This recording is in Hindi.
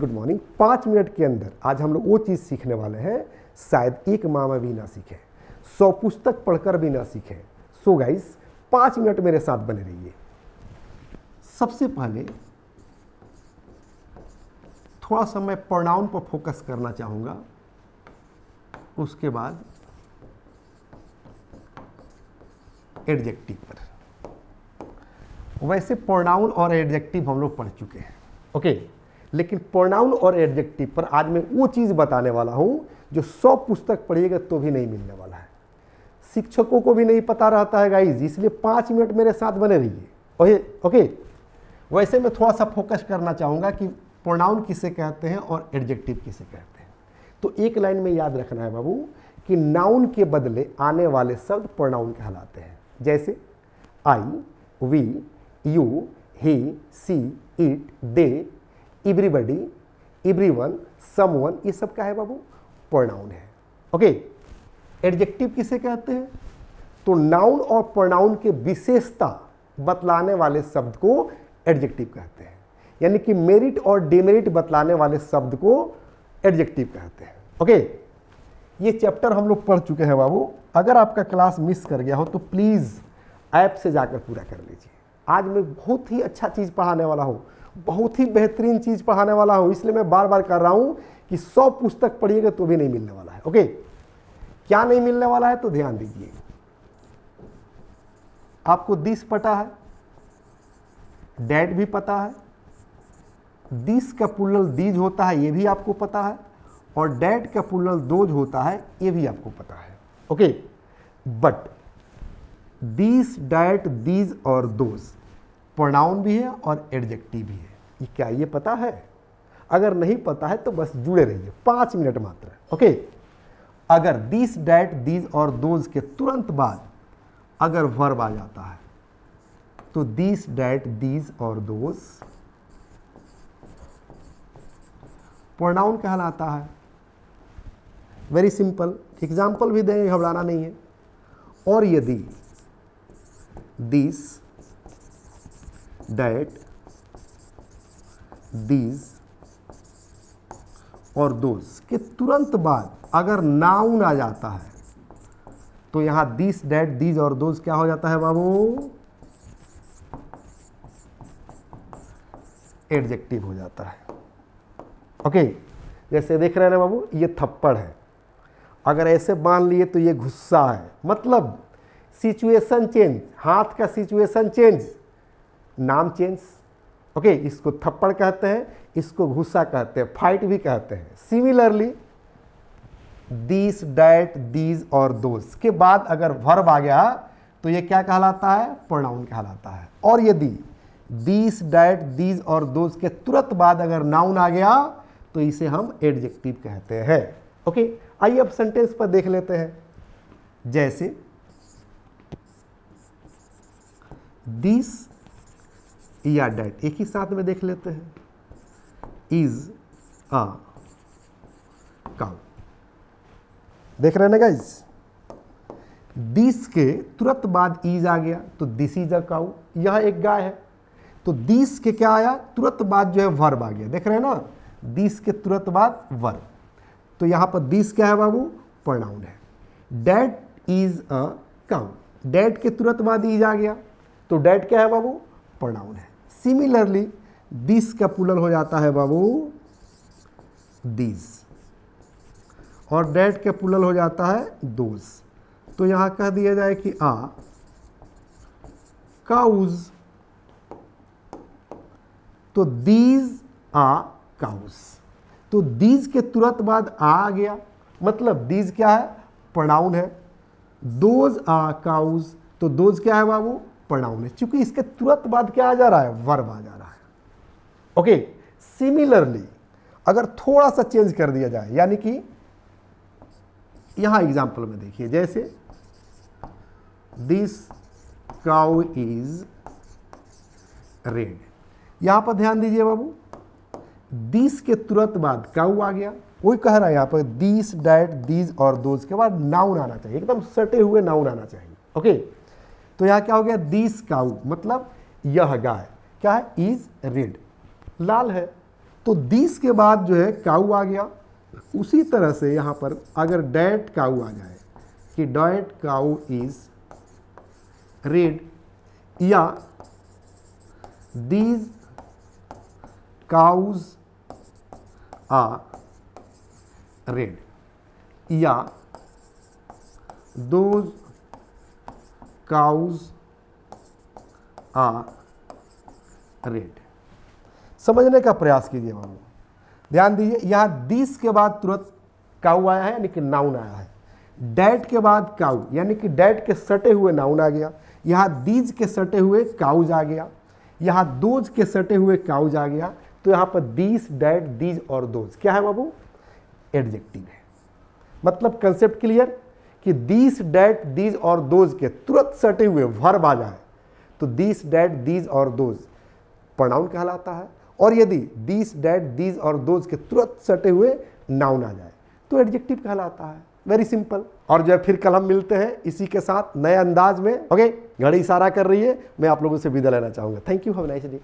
गुड मॉर्निंग पाँच मिनट के अंदर आज हम लोग वो चीज़ सीखने वाले हैं शायद एक मामा भी ना सीखे सौ पुस्तक पढ़कर भी ना सीखे सो गाइस पाँच मिनट मेरे साथ बने रहिए सबसे पहले थोड़ा सा मैं प्रोनाउन पर फोकस करना चाहूँगा उसके बाद एडजेक्टिव पर वैसे प्रोनाउन और एडजेक्टिव हम लोग पढ़ चुके हैं ओके okay. लेकिन प्रोनाउन और एडजेक्टिव पर आज मैं वो चीज़ बताने वाला हूँ जो सौ पुस्तक पढ़िएगा तो भी नहीं मिलने वाला है शिक्षकों को भी नहीं पता रहता है गाइज इसलिए पाँच मिनट मेरे साथ बने रहिए ओके ओके वैसे मैं थोड़ा सा फोकस करना चाहूँगा कि प्रोनाउन किसे कहते हैं और एडजेक्टिव किसे कहते हैं तो एक लाइन में याद रखना है बाबू कि नाउन के बदले आने वाले शब्द प्रोनाउन कहलाते हैं जैसे I we you he she it they everybody one someone ये सब क्या है बाबू प्रोनाउन है ओके एडजेक्टिव किसे कहते हैं तो नाउन और प्रोनाउन के विशेषता बतलाने वाले शब्द को एडजेक्टिव कहते हैं यानी कि मेरिट और डिमेरिट बतलाने वाले शब्द को एडजेक्टिव कहते हैं ओके ये चैप्टर हम लोग पढ़ चुके हैं बाबू अगर आपका क्लास मिस कर गया हो तो प्लीज़ ऐप से जाकर पूरा कर लीजिए आज मैं बहुत ही अच्छा चीज़ पढ़ाने वाला हूँ बहुत ही बेहतरीन चीज़ पढ़ाने वाला हूं इसलिए मैं बार बार कर रहा हूं कि सौ पुस्तक पढ़िएगा तो भी नहीं मिलने वाला है ओके क्या नहीं मिलने वाला है तो ध्यान दीजिए आपको दिस पता है डैट भी पता है दिस का पुलल दीज होता है ये भी आपको पता है और डैड का पुलल दोज होता है ये भी आपको पता है okay but this that these और दोज प्रोनाउन भी है और एडजेक्टिव भी है ये क्या ये पता है अगर नहीं पता है तो बस जुड़े रहिए पाँच मिनट मात्र ओके अगर दिस डैट दीज और दोज के तुरंत बाद अगर वर्ब आ जाता है तो दिस डैट दीज और दोज प्रोनाउन कहलाता है वेरी सिंपल एग्जाम्पल भी देंगे घबराना नहीं है और यदि दिस डेट दीज और दोज के तुरंत बाद अगर नाउन आ जाता है तो यहाँ दिस डैट दीज और दोज क्या हो जाता है बाबू एडजेक्टिव हो जाता है ओके जैसे देख रहे हैं ना बाबू ये थप्पड़ है अगर ऐसे मान लिए तो ये गुस्सा है मतलब सिचुएशन चेंज हाथ का सिचुएशन चेंज नाम चेंज ओके इसको थप्पड़ कहते हैं इसको घुस्सा कहते हैं फाइट भी कहते हैं सिमिलरली दिस डैट दीज और दोज के बाद अगर वर्ब आ गया तो ये क्या कहलाता है प्रोनाउन कहलाता है और यदि दिस डैट दीज और दोज के तुरंत बाद अगर नाउन आ गया तो इसे हम एडजेक्टिव कहते हैं ओके आइए अब सेंटेंस पर देख लेते हैं जैसे दिस ई आर डैट एक ही साथ में देख लेते हैं इज अ काउ देख रहे ना गाइज दिस के तुरंत बाद ईज आ गया तो दिस इज अ काउ यह एक गाय है तो दिस के क्या आया तुरंत बाद जो है वर्ब आ गया देख रहे हैं ना दिस के तुरंत बाद वर्ब तो यहां पर दिस क्या है बाबू प्रोनाउन है that is a cow that के तुरंत बाद ईज आ गया तो डैट क्या है बाबू प्रोनाउन है सिमिलरली दिस का पुलर हो जाता है बाबू दीज और डेट का पुलर हो जाता है दोज तो यहां कह दिया जाए कि आ काउज तो दीज आ काउज तो दीज के तुरंत बाद आ गया मतलब दीज क्या है पड़ाउन है दोज आ काउज तो दोज क्या है बाबू प्रणाउन है क्योंकि इसके तुरंत बाद क्या आ जा रहा है वर्ब आ जा रहा है ओके सिमिलरली अगर थोड़ा सा चेंज कर दिया जाए यानी कि यहां एग्जाम्पल में देखिए जैसे दिस काउ इज रेड यहां पर ध्यान दीजिए बाबू दिस के तुरंत बाद काउ आ गया वही कह रहा है यहां पर दिस डैट दीज और दोज के बाद नाउन आना चाहिए एकदम सटे हुए नाउन आना चाहिए ओके okay? तो यहाँ क्या हो गया दिस काउ मतलब यह गाय क्या है इज रेड लाल है तो दिस के बाद जो है काउ आ गया उसी तरह से यहाँ पर अगर डैट काउ आ जाए कि डैट काउ इज रेड या दीज काउज आ रेड या दोज काउज आ रेड समझने का प्रयास कीजिए बाबू ध्यान दीजिए यहां दीस के बाद तुरंत काउ आया है यानी कि नाउन आया है डैट के बाद काउ यानी कि डैट के सटे हुए नाउन आ गया यहां दीज के सटे हुए काउज आ गया यहां दोज के सटे हुए काउज आ गया तो यहां पर दीस डैट दीज और दोज क्या है बाबू एडजेक्टिव है मतलब कंसेप्ट क्लियर कि दीस डैट दीज और दोज के तुरंत सटे हुए वर्ब आ जाए तो दीस डैट दीज और दोज प्रणाउन कहलाता है और यदि दीस डैट दीज और दोज के तुरंत सटे हुए नाउन आ जाए तो एडजेक्टिव कहलाता है वेरी सिंपल और जो है फिर कल हम मिलते हैं इसी के साथ नए अंदाज में ओके घड़ी इशारा कर रही है मैं आप लोगों से विदा लेना चाहूंगा thank you have nice day